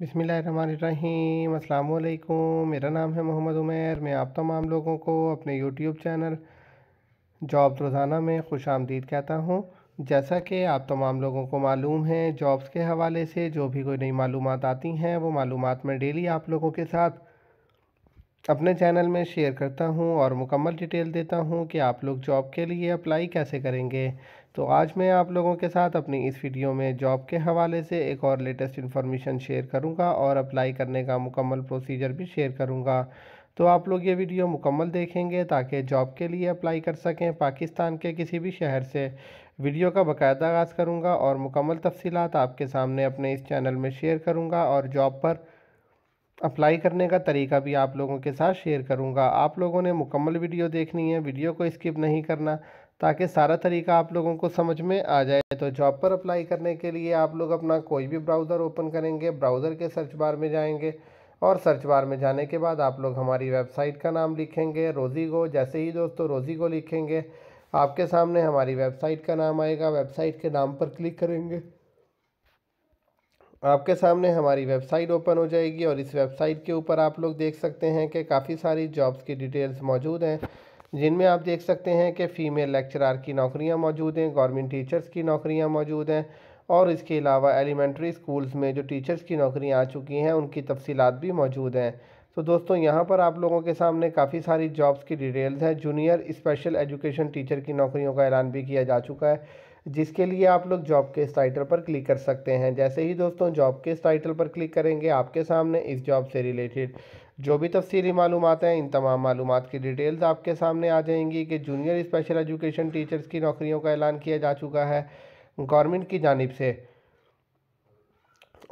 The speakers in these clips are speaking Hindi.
बिसमीम अल्लाम मेरा नाम है मोहम्मद उमेर मैं आप तमाम लोगों को अपने यूट्यूब चैनल जॉब रोज़ाना में खुश आमदीद कहता हूँ जैसा कि आप तमाम लोगों को मालूम है जॉब्स के हवाले से जो भी कोई नई मालूम आती हैं वो मालूम मैं डेली आप लोगों के साथ अपने चैनल में शेयर करता हूँ और मुकम्मल डिटेल देता हूँ कि आप लोग जॉब के लिए अप्लाई कैसे करेंगे तो आज मैं आप लोगों के साथ अपनी इस वीडियो में जॉब के हवाले से एक और लेटेस्ट इन्फॉर्मेशन शेयर करूँगा और अप्लाई करने का मुकम्मल प्रोसीजर भी शेयर करूँगा तो आप लोग ये वीडियो मुकम्मल देखेंगे ताकि जॉब के लिए अप्लाई कर सकें पाकिस्तान के किसी भी शहर से वीडियो का बाकायदा आगाज़ करूँगा और मुकम्मल तफसीत आपके सामने अपने इस चैनल में शेयर करूँगा और जॉब पर अप्लाई करने का तरीका भी आप लोगों के साथ शेयर करूंगा आप लोगों ने मुकम्मल वीडियो देखनी है वीडियो को स्किप नहीं करना ताकि सारा तरीका आप लोगों को समझ में आ जाए तो जॉब पर अप्लाई करने के लिए आप लोग अपना कोई भी ब्राउज़र ओपन करेंगे ब्राउज़र के सर्च बार में जाएंगे और सर्च बार में जाने के बाद आप लोग हमारी वेबसाइट का नाम लिखेंगे रोज़ी गो जैसे ही दोस्तों रोज़ी गो लिखेंगे आपके सामने हमारी वेबसाइट का नाम आएगा वेबसाइट के नाम पर क्लिक करेंगे आपके सामने हमारी वेबसाइट ओपन हो जाएगी और इस वेबसाइट के ऊपर आप लोग देख सकते हैं कि काफ़ी सारी जॉब्स की डिटेल्स मौजूद हैं जिनमें आप देख सकते हैं कि फ़ीमेल लेक्चरार की नौकरियां मौजूद हैं गवर्नमेंट टीचर्स की नौकरियां मौजूद हैं और इसके अलावा एलिमेंट्री स्कूल्स में जो टीचर्स की नौकरियाँ आ चुकी हैं उनकी तफसीत भी मौजूद हैं तो दोस्तों यहाँ पर आप लोगों के सामने काफ़ी सारी जॉब्स की डिटेल्स हैं जूनियर स्पेशल एजुकेशन टीचर की नौकरियों का ऐलान भी किया जा चुका है जिसके लिए आप लोग जॉब के इस टाइटल पर क्लिक कर सकते हैं जैसे ही दोस्तों जॉब के इस टाइटल पर क्लिक करेंगे आपके सामने इस जॉब से रिलेटेड जो भी तफसीली मालूम हैं इन तमाम मालूम की डिटेल्स आपके सामने आ जाएंगी कि जूनियर स्पेशल एजुकेशन टीचर्स की नौकरियों का ऐलान किया जा चुका है गवर्नमेंट की जानब से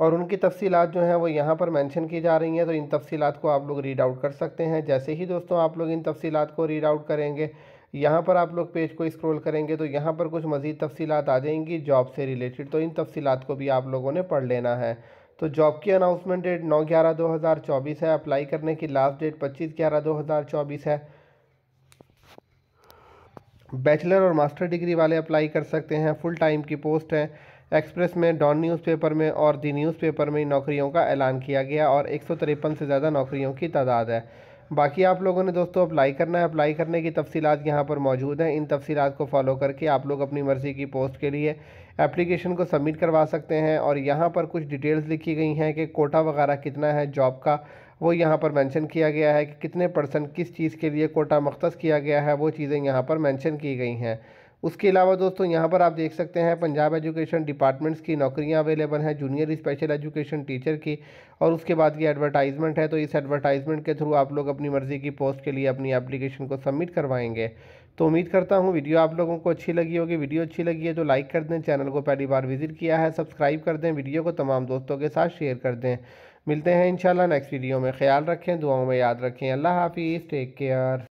और उनकी तफसीलात जो हैं वो यहाँ पर मेंशन की जा रही हैं तो इन तफसीत को आप लोग रीड आउट कर सकते हैं जैसे ही दोस्तों आप लोग इन तफसीत को रीड आउट करेंगे यहाँ पर आप लोग पेज को स्क्रॉल करेंगे तो यहाँ पर कुछ मज़ीद तफसीत आ जाएंगी जॉब से रिलेटेड तो इन तफसीत को भी आप लोगों ने पढ़ लेना है तो जॉब की अनाउंसमेंट डेट नौ ग्यारह दो हज़ार चौबीस है अप्लाई करने की लास्ट डेट पच्चीस ग्यारह दो हज़ार चौबीस है बैचलर और मास्टर डिग्री वाले अप्लाई कर सकते हैं फुल टाइम की पोस्ट है एक्सप्रेस में डॉन न्यूज़पेपर में और दी न्यूज़पेपर में नौकरियों का ऐलान किया गया और एक से ज़्यादा नौकरियों की तादाद है बाकी आप लोगों ने दोस्तों अप्लाई करना है अप्लाई करने की तफसीत यहाँ पर मौजूद हैं इन तफसीत को फॉलो करके आप लोग अपनी मर्ज़ी की पोस्ट के लिए एप्लीकेशन को सबमिट करवा सकते हैं और यहाँ पर कुछ डिटेल्स लिखी गई हैं कि कोटा वगैरह कितना है जॉब का वो यहाँ पर मेंशन किया गया है कि कितने परसेंट किस चीज़ के लिए कोटा मख्त किया गया है वो चीज़ें यहाँ पर मेंशन की गई हैं उसके अलावा दोस्तों यहाँ पर आप देख सकते हैं पंजाब एजुकेशन डिपार्टमेंट्स की नौकरियाँ अवेलेबल हैं जूनियर स्पेशल एजुकेशन टीचर की और उसके बाद ये एडवर्टाइजमेंट है तो इस एडवर्टाइजमेंट के थ्रू आप लोग अपनी मर्ज़ी की पोस्ट के लिए अपनी एप्लीकेशन को सबमिट करवाएंगे तो उम्मीद करता हूँ वीडियो आप लोगों को अच्छी लगी होगी वीडियो अच्छी लगी है तो लाइक कर दें चैनल को पहली बार विजिट किया है सब्सक्राइब कर दें वीडियो को तमाम दोस्तों के साथ शेयर कर दें मिलते हैं इंशाल्लाह नेक्स्ट वीडियो में ख्याल रखें दुआओं में याद रखें अल्लाह हाफिज़ टेक केयर